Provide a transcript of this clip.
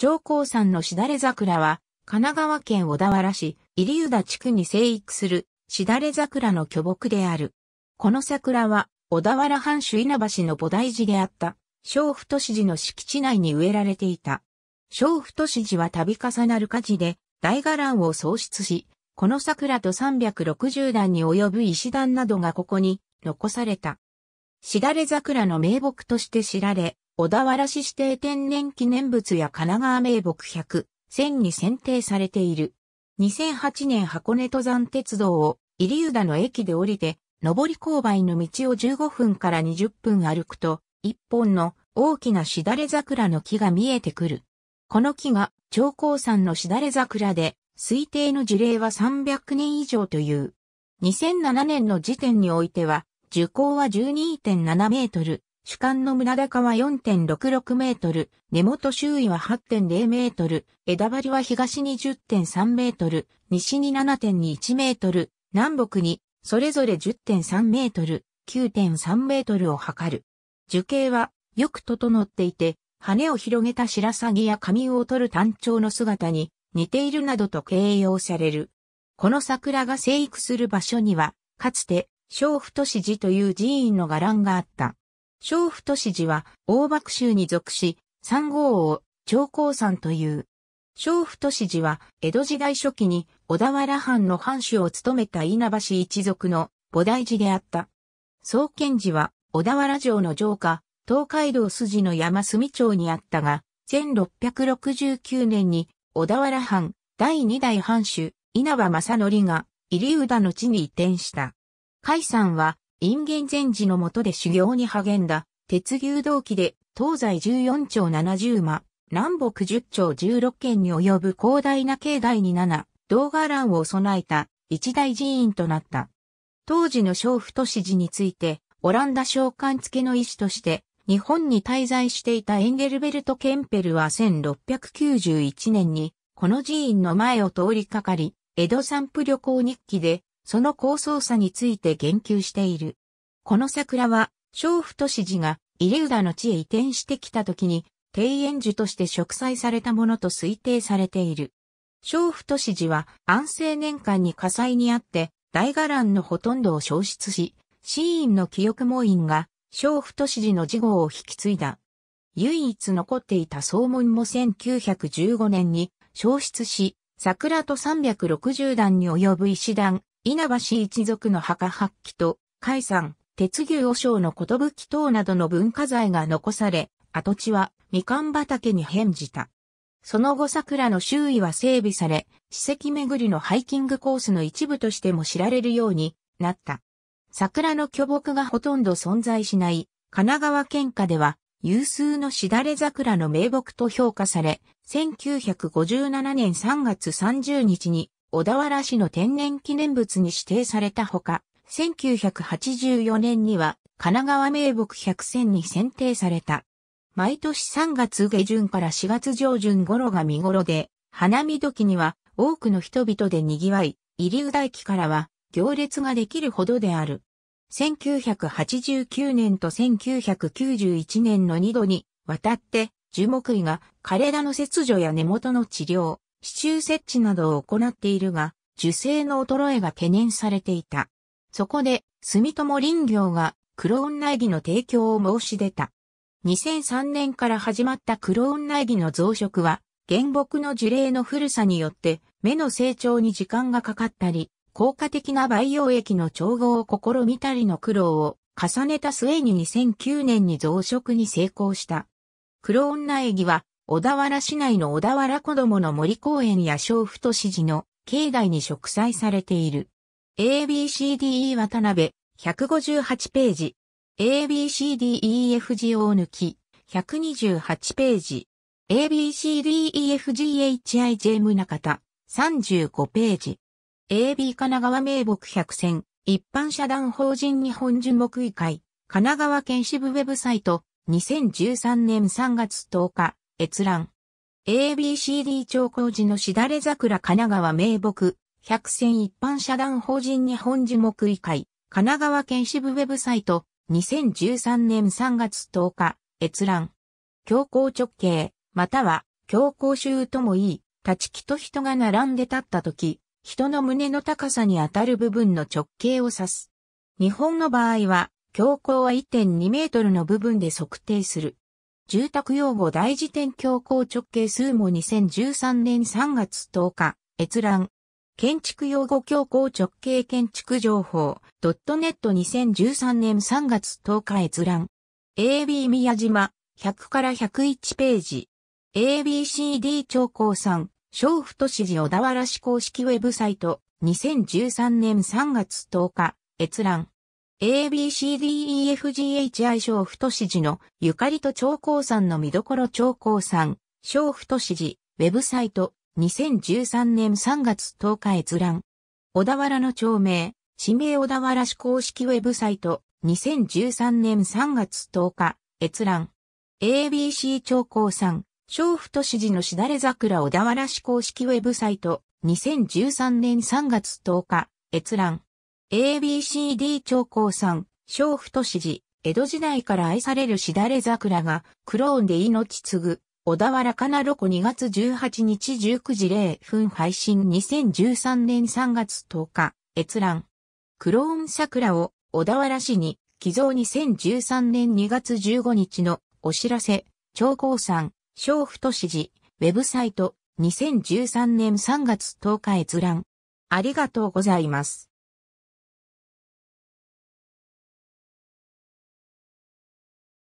上皇山のしだれ桜は、神奈川県小田原市、入湯田地区に生育する、しだれ桜の巨木である。この桜は、小田原藩主稲橋の菩提寺であった、小太寺の敷地内に植えられていた。小太寺は度重なる火事で、大伽藍を喪失し、この桜と360段に及ぶ石段などがここに残された。しだれ桜の名木として知られ、小田原市指定天然記念物や神奈川名木100、1000に選定されている。2008年箱根登山鉄道を入湯田の駅で降りて、上り勾配の道を15分から20分歩くと、一本の大きなしだれ桜の木が見えてくる。この木が長江山のしだれ桜で、推定の樹齢は300年以上という。2007年の時点においては、樹高は12.7メートル、主観の村高は4.66メートル、根元周囲は8.0メートル、枝張りは東に10.3メートル、西に7.21メートル、南北にそれぞれ10.3メートル、9.3メートルを測る。樹形はよく整っていて、羽を広げた白鷺や髪を取る単調の姿に似ているなどと形容される。この桜が生育する場所には、かつて、小太都寺という寺院の伽藍があった。小府都市寺は、大幕州に属し、三号を長江山という。小府都市寺は、江戸時代初期に小田原藩の藩主を務めた稲葉氏一族の菩提寺であった。創建寺は、小田原城の城下、東海道筋の山住町にあったが、1669年に小田原藩第二代藩主稲葉正則が入浦の地に移転した。海山は隠元禅師のもとで修行に励んだ、鉄牛同期で、東西14町70間、南北10町16県に及ぶ広大な境内に7、動画欄を備えた一大寺院となった。当時の小府都市寺について、オランダ召喚付けの医師として、日本に滞在していたエンゲルベルト・ケンペルは1691年に、この寺院の前を通りかかり、江戸散布旅行日記で、その構想さについて言及している。この桜は、小市寺が入浦の地へ移転してきた時に、庭園樹として植栽されたものと推定されている。小市寺は安政年間に火災にあって、大伽藍のほとんどを消失し、シ院の記憶門院が、小市寺の事号を引き継いだ。唯一残っていた総門も1915年に消失し、桜と360段に及ぶ石段、稲葉氏一族の墓発揮と、海山、鉄牛和尚の寿等などの文化財が残され、跡地はみかん畑に変じた。その後桜の周囲は整備され、史跡巡りのハイキングコースの一部としても知られるようになった。桜の巨木がほとんど存在しない神奈川県下では有数のしだれ桜の名木と評価され、1957年3月30日に小田原市の天然記念物に指定されたほか、1984年には神奈川名木百選に選定された。毎年3月下旬から4月上旬頃が見頃で、花見時には多くの人々で賑わい、入湯田駅からは行列ができるほどである。1989年と1991年の2度にわたって樹木医が枯れ枝の切除や根元の治療、支柱設置などを行っているが、樹勢の衰えが懸念されていた。そこで、住友林業が黒ン苗木の提供を申し出た。2003年から始まった黒ン苗木の増殖は、原木の樹齢の古さによって、芽の成長に時間がかかったり、効果的な培養液の調合を試みたりの苦労を重ねた末に2009年に増殖に成功した。黒ン苗木は小田原市内の小田原子供の森公園や小太市寺の境内に植栽されている。ABCDE 渡辺、158ページ。ABCDEFGO 抜き、128ページ。ABCDEFGHIJ 宗方、35ページ。AB 神奈川名木100選、一般社団法人日本樹木医会、神奈川県支部ウェブサイト、2013年3月10日。閲覧。ABCD 長工時のしだれ桜神奈川名木、百選一般社団法人日本樹木医会、神奈川県支部ウェブサイト、2013年3月10日、閲覧。強行直径、または、強行周ともいい、立ち木と人が並んで立った時、人の胸の高さに当たる部分の直径を指す。日本の場合は、強行は1.2メートルの部分で測定する。住宅用語大辞典強行直径数も2013年3月10日、閲覧。建築用語強行直径建築情報、n e t ネット2013年3月10日閲覧。AB 宮島、100から101ページ。ABCD 長江さん、小府都市寺小田原市公式ウェブサイト、2013年3月10日、閲覧。ABCDEFGH 小太氏寺のゆかりと長江んの見どころ長江ん、小太氏寺、ウェブサイト、2013年3月10日閲覧。小田原の町名、地名小田原市公式ウェブサイト、2013年3月10日、閲覧。ABC 長江ん、小太氏寺のしだれ桜小田原市公式ウェブサイト、2013年3月10日、閲覧。ABCD 長江さん、小太史寺、江戸時代から愛されるしだれ桜が、クローンで命継ぐ、小田原かなろこ2月18日19時0分配信2013年3月10日、閲覧。クローン桜を、小田原市に、寄贈2013年2月15日の、お知らせ、長江さん、小太史寺、ウェブサイト、2013年3月10日閲覧。ありがとうございます。